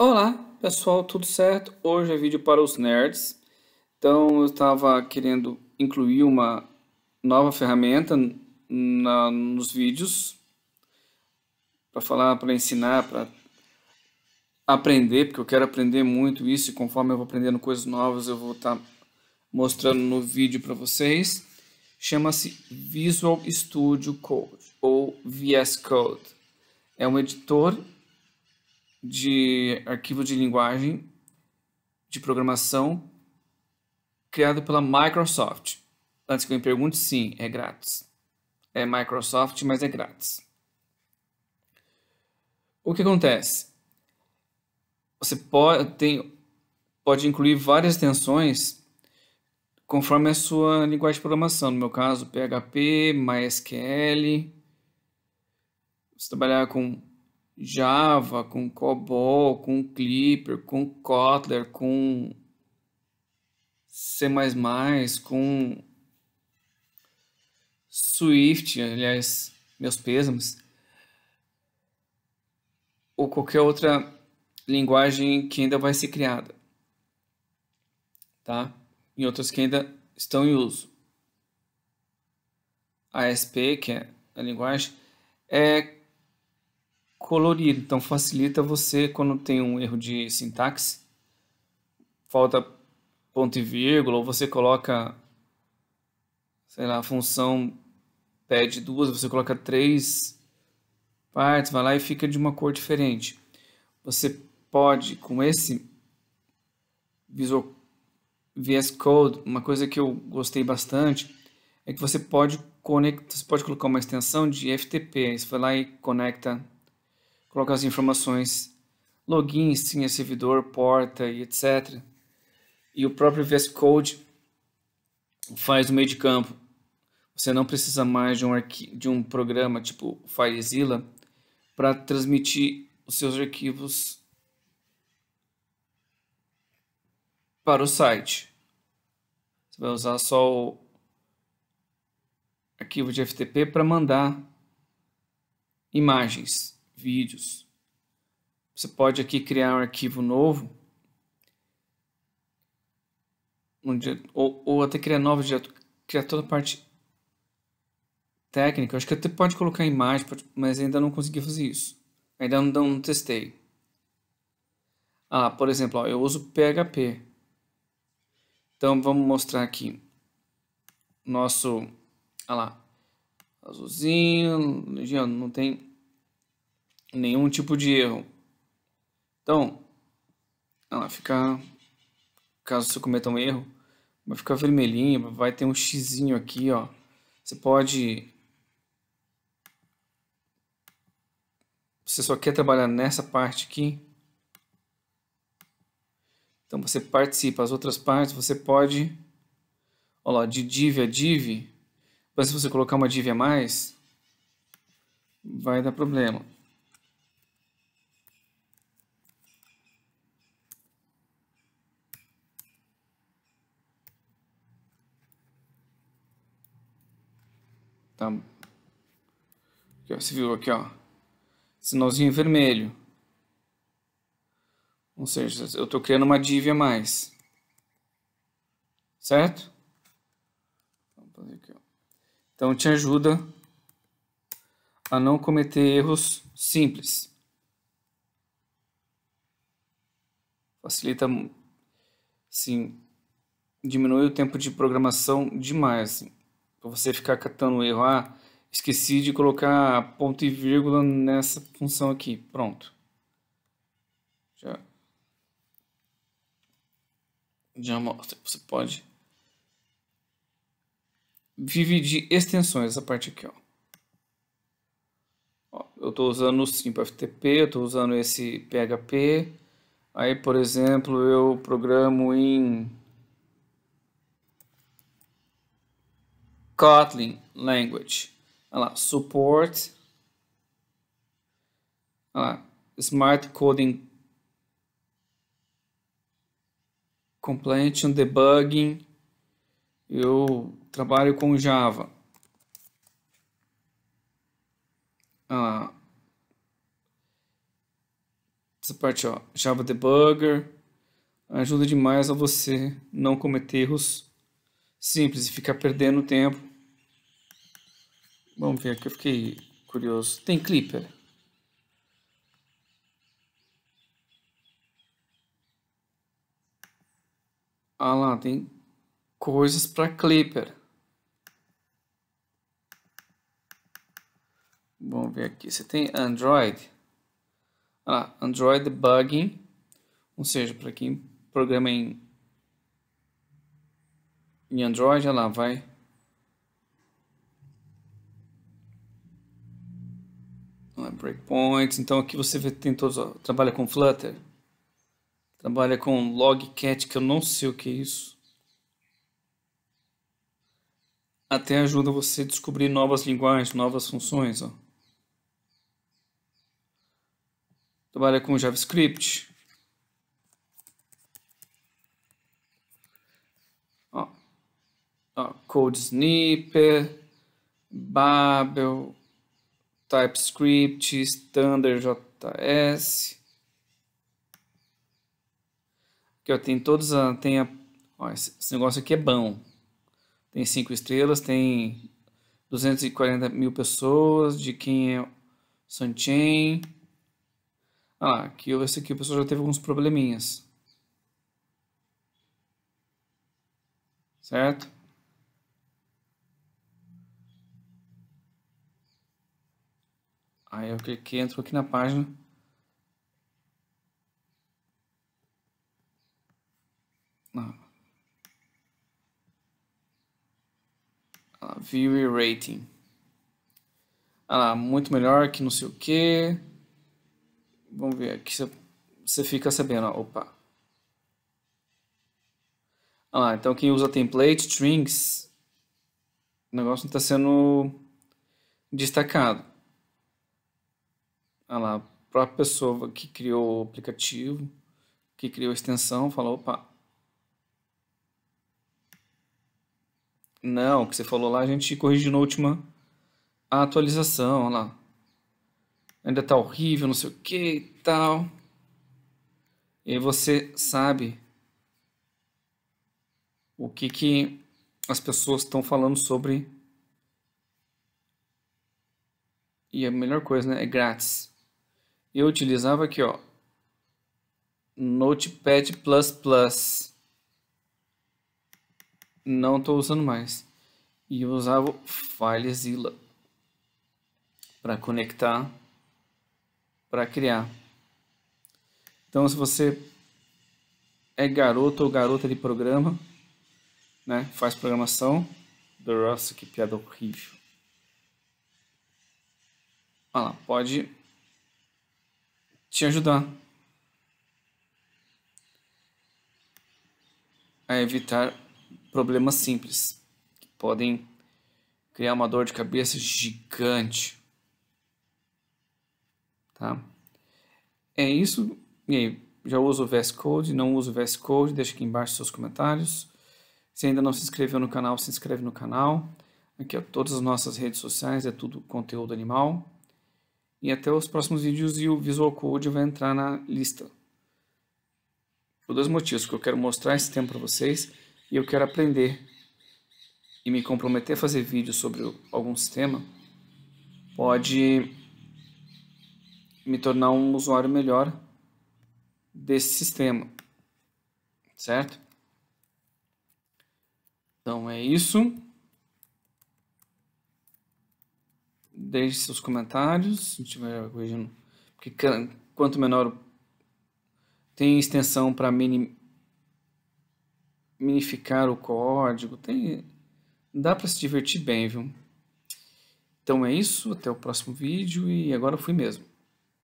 Olá pessoal, tudo certo? Hoje é vídeo para os nerds. Então eu estava querendo incluir uma nova ferramenta na, nos vídeos para falar, para ensinar, para aprender, porque eu quero aprender muito isso e conforme eu vou aprendendo coisas novas eu vou estar tá mostrando no vídeo para vocês. Chama-se Visual Studio Code ou VS Code. É um editor de arquivo de linguagem de programação criado pela Microsoft. Antes que eu me pergunte, sim, é grátis. É Microsoft, mas é grátis. O que acontece? Você pode, tem, pode incluir várias extensões conforme a sua linguagem de programação. No meu caso, PHP, MySQL. Você trabalhar com Java, com COBOL, com Clipper, com Kotler, com C++, com Swift, aliás, meus pêsames, ou qualquer outra linguagem que ainda vai ser criada, tá? Em outras que ainda estão em uso. A ASP, que é a linguagem, é colorido, então facilita você quando tem um erro de sintaxe, falta ponto e vírgula, ou você coloca, sei lá, a função pede duas, você coloca três partes, vai lá e fica de uma cor diferente. Você pode, com esse Visual VS Code, uma coisa que eu gostei bastante, é que você pode conectar, você pode colocar uma extensão de FTP, você vai lá e conecta colocar as informações, login, senha, é servidor, porta e etc. E o próprio VS Code faz no meio de campo. Você não precisa mais de um, de um programa tipo FileZilla para transmitir os seus arquivos para o site. Você vai usar só o arquivo de FTP para mandar imagens vídeos. Você pode aqui criar um arquivo novo, um ou, ou, até criar novos direto, criar toda a parte técnica. Eu acho que até pode colocar imagem, pode, mas ainda não consegui fazer isso. Ainda não, não testei. Ah, por exemplo, ó, eu uso PHP. Então vamos mostrar aqui nosso, lá, azulzinho, não tem nenhum tipo de erro. Então, ela fica, caso você cometa um erro, vai ficar vermelhinho, vai ter um xzinho aqui, ó. Você pode você só quer trabalhar nessa parte aqui, então você participa. As outras partes você pode, olha lá, de div a div, mas se você colocar uma div a mais, vai dar problema. Tá? Aqui, ó, você viu aqui, ó. Sinalzinho vermelho. Ou seja, eu estou criando uma dívida a mais. Certo? Então te ajuda a não cometer erros simples. Facilita, sim, diminui o tempo de programação demais. Assim para você ficar catando erro. Ah, esqueci de colocar ponto e vírgula nessa função aqui. Pronto. Já, já mostra. Você pode. Vive de extensões, essa parte aqui, ó. ó eu estou usando o SimpFTP, eu estou usando esse PHP. Aí, por exemplo, eu programo em Kotlin language. Olha lá, support. Olha lá, smart coding completion, debugging. Eu trabalho com Java. Ah, essa parte, ó, Java Debugger ajuda demais a você não cometer erros simples e ficar perdendo tempo Vamos ver aqui, eu fiquei curioso. Tem Clipper? Ah lá, tem coisas para Clipper. Vamos ver aqui. Você tem Android. Ah, Android debugging Ou seja, para quem programa em, em Android, olha lá, vai É breakpoints. Então aqui você vê, tem todos, ó, trabalha com Flutter, trabalha com logcat, que eu não sei o que é isso. Até ajuda você a descobrir novas linguagens, novas funções, ó. Trabalha com JavaScript. Ó, ó, Code Snipper, Babel, TypeScript, Standard JS. Aqui ó, tem todos a, tem a, ó, esse, negócio aqui é bom. Tem 5 estrelas, tem 240 mil pessoas, de quem é Sunchain. Ah aqui, esse aqui o pessoal já teve alguns probleminhas. Certo? Aí eu cliquei, entrou aqui na página. Não. Ah, view rating. Ah muito melhor que não sei o que. Vamos ver aqui se você fica sabendo. Ó. Opa. Ah então quem usa template, strings, o negócio não está sendo destacado olha lá, a própria pessoa que criou o aplicativo, que criou a extensão, falou, opa, Não, o que você falou lá a gente corrigiu na última atualização, olha lá. Ainda tá horrível, não sei o que e tal. E aí você sabe o que que as pessoas estão falando sobre. E a melhor coisa, né? É grátis eu utilizava aqui, ó, Notepad++. Não estou usando mais. E eu usava o FileZilla para conectar, para criar. Então, se você é garoto ou garota de programa, né, faz programação, Ross, que piada horrível. Olha lá, pode te ajudar a evitar problemas simples que podem criar uma dor de cabeça gigante. Tá? É isso. E aí, já usa o VS Code? Não usa o VS Code? Deixa aqui embaixo seus comentários. Se ainda não se inscreveu no canal, se inscreve no canal. Aqui, ó, é todas as nossas redes sociais, é tudo conteúdo animal e até os próximos vídeos e o Visual Code vai entrar na lista. Por dois motivos, que eu quero mostrar esse tema para vocês e eu quero aprender e me comprometer a fazer vídeos sobre algum sistema, pode me tornar um usuário melhor desse sistema, certo? Então é isso. deixe seus comentários, se tiver corrigindo, porque quanto menor tem extensão para minim, minificar o código, tem dá para se divertir bem, viu? Então é isso, até o próximo vídeo e agora fui mesmo.